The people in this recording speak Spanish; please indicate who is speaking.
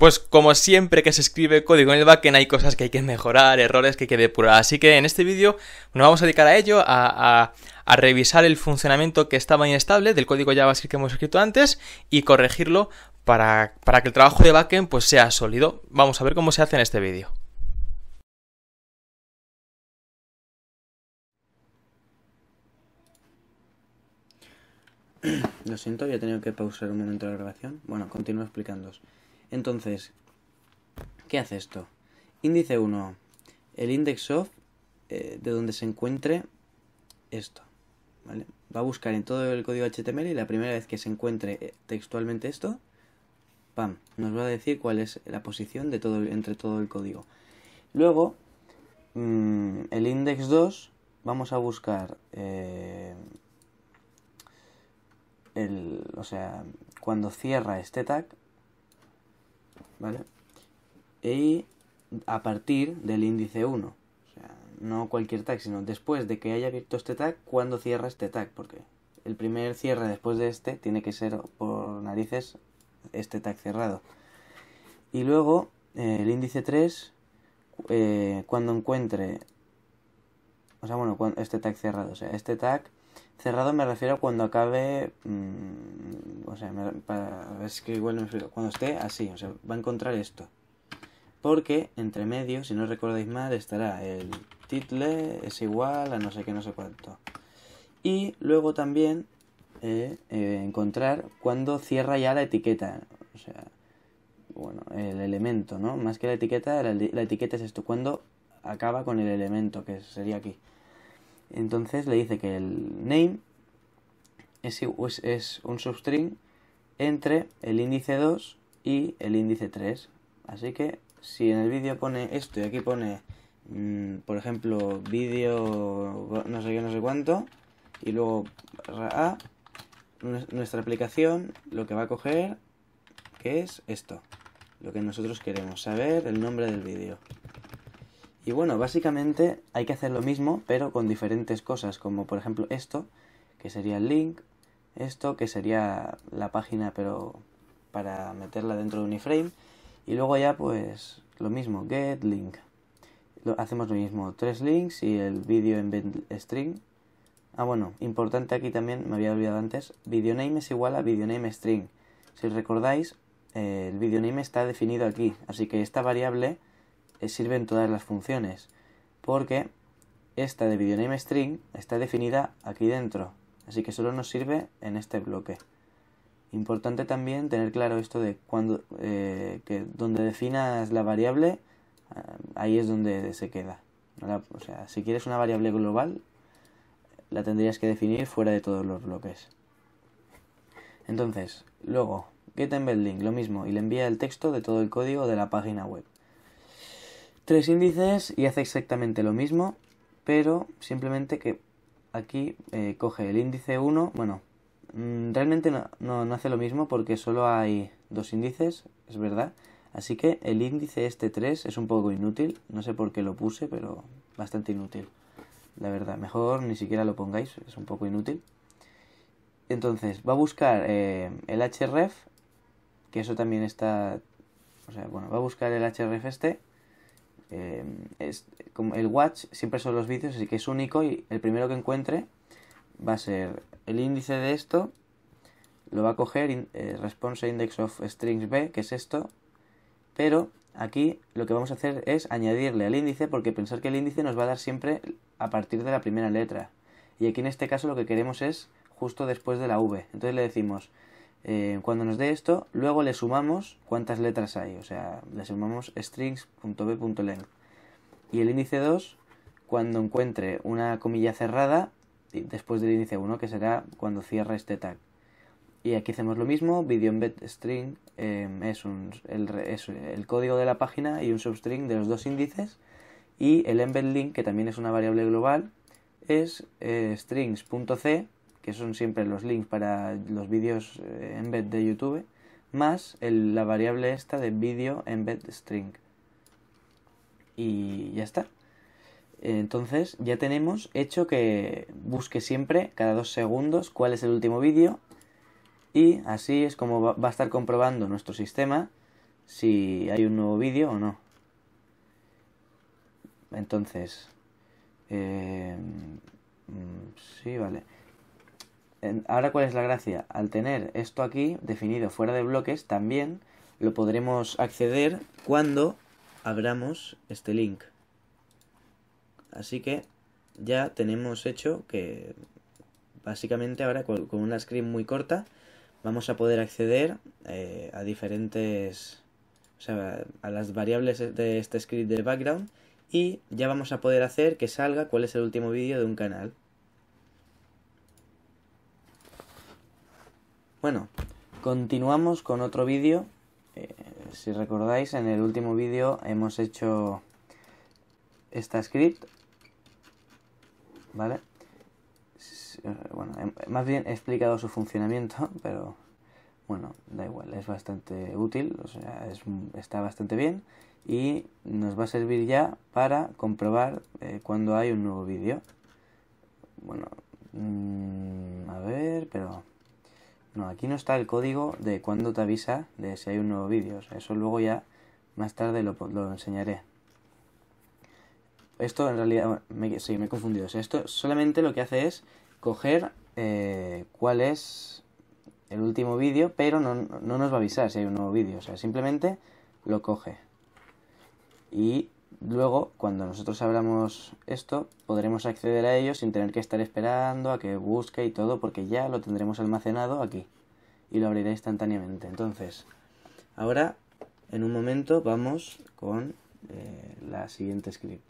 Speaker 1: Pues como siempre que se escribe código en el backend hay cosas que hay que mejorar, errores que hay que depurar. Así que en este vídeo nos vamos a dedicar a ello, a, revisar el funcionamiento que estaba inestable del código JavaScript que hemos escrito antes y corregirlo para, para que el trabajo de backend pues, sea sólido. Vamos a ver cómo se hace en este vídeo. Lo siento, había tenido que pausar un momento la grabación. Bueno, continúo explicándoos. Entonces, ¿qué hace esto? Índice 1. El index of eh, de donde se encuentre esto. Va a buscar en todo el código HTML y la primera vez que se encuentre eh, textualmente esto, pam, nos va a decir cuál es la posición de todo entre todo el código. Luego, mm, el index 2, vamos a buscar eh, el, o sea, cuando cierra este tag, ¿vale? Y a partir del índice 1. O sea, no cualquier tag, sino después de que haya abierto este tag, cuando cierra este tag, porque el primer cierre después de este tiene que ser por narices este tag cerrado. Y luego eh, el índice 3, eh, cuando encuentre, o sea, bueno, este tag cerrado, o sea, este tag Cerrado me refiero a cuando acabe, mm, o sea, es que igual no me cuando esté así, o sea, va a encontrar esto. Porque entre medio, si no recordáis mal, estará el title es igual a no sé qué, no sé cuánto. Y luego también eh, eh, encontrar cuando cierra ya la etiqueta, o sea, bueno, el elemento, ¿no? Más que la etiqueta, la etiqueta es esto, cuando acaba con el elemento, que sería aquí. Entonces le dice que el name es, un substring entre el índice 2 y el índice 3. Así que si en el vídeo pone esto y aquí pone, mm, por ejemplo, vídeo no sé qué, no sé cuánto, y luego a, nuestra aplicación lo que va a coger, que es esto, lo que nosotros queremos saber, el nombre del vídeo. Y bueno, básicamente hay que hacer lo mismo, pero con diferentes cosas, como por ejemplo esto, que sería el link, esto, que sería la página, pero para meterla dentro de un iframe, y luego ya pues lo mismo, get link. Lo, hacemos lo mismo, tres links y el video en string. Ah, bueno, importante aquí también, me había olvidado antes, video name es igual a video name string. Si recordáis, eh, el video name está definido aquí, así que esta variable eh, sirven todas las funciones, porque esta de videoname string está definida aquí dentro, así que solo nos sirve en este bloque. Importante también tener claro esto de cuando, eh, que donde definas la variable, ah, ahí es donde se queda. O sea, si quieres una variable global, la tendrías que definir fuera de todos los bloques. Entonces, luego, get embedding, lo mismo, y le envía el texto de todo el código de la página web tres índices y hace exactamente lo mismo, pero simplemente que aquí eh, coge el índice 1, bueno, mm, realmente no, hace lo mismo porque solo hay dos índices, es verdad, así que el índice este 3 es un poco inútil, no sé por qué lo puse, pero bastante inútil, la verdad, mejor ni siquiera lo pongáis, es un poco inútil. Entonces, va a buscar eh, el href, que eso también está, o sea, bueno, va a buscar el href este, eh, es, como el watch siempre son los vídeos, así que es único y el primero que encuentre va a ser el índice de esto, lo va a coger eh, response index of strings b, que es esto, pero aquí lo que vamos a hacer es añadirle al índice porque pensar que el índice nos va a dar siempre a partir de la primera letra. Y aquí en este caso lo que queremos es justo después de la v. Entonces le decimos eh, cuando nos dé esto, luego le sumamos cuántas letras hay, o sea, le sumamos strings.b.length. Y el índice 2, cuando encuentre una comilla cerrada, después del índice 1, que será cuando cierra este tag. Y aquí hacemos lo mismo, video embed string eh, es, el, código de la página y un substring de los dos índices. Y el embed link, que también es una variable global, es eh, strings.c que son siempre los links para los vídeos embed eh, de YouTube, más la variable esta de video embed string. Y ya está. Entonces ya tenemos hecho que busque siempre cada dos segundos cuál es el último vídeo y así es como va a estar comprobando nuestro sistema si hay un nuevo vídeo o no. Entonces, eh, mm, sí, vale ahora cuál es la gracia. Al tener esto aquí definido fuera de bloques, también lo podremos acceder cuando abramos este link. Así que ya tenemos hecho que básicamente ahora con, una script muy corta vamos a poder acceder eh, a diferentes, o sea, a las variables de este script de background y ya vamos a poder hacer que salga cuál es el último vídeo de un canal. Bueno, continuamos con otro vídeo. Eh, si recordáis, en el último vídeo hemos hecho esta script. ¿Vale? Eh, bueno, em, más bien he explicado su funcionamiento, pero bueno, da igual, es bastante útil, o sea, está bastante bien y nos va a servir ya para comprobar eh, cuando hay un nuevo vídeo. Bueno, mm, a ver, pero no, aquí no está el código de cuándo te avisa de si hay un nuevo vídeo. O sea, eso luego ya más tarde lo, enseñaré. Esto en realidad, me, sí, me he confundido. esto solamente lo que hace es coger eh, cuál es el último vídeo, pero no, no nos va a avisar si hay un nuevo vídeo. O sea, simplemente lo coge. Y Luego, cuando nosotros abramos esto, podremos acceder a ello sin tener que estar esperando a que busque y todo, porque ya lo tendremos almacenado aquí y lo abrirá instantáneamente. Entonces, ahora en un momento vamos con eh, la siguiente script.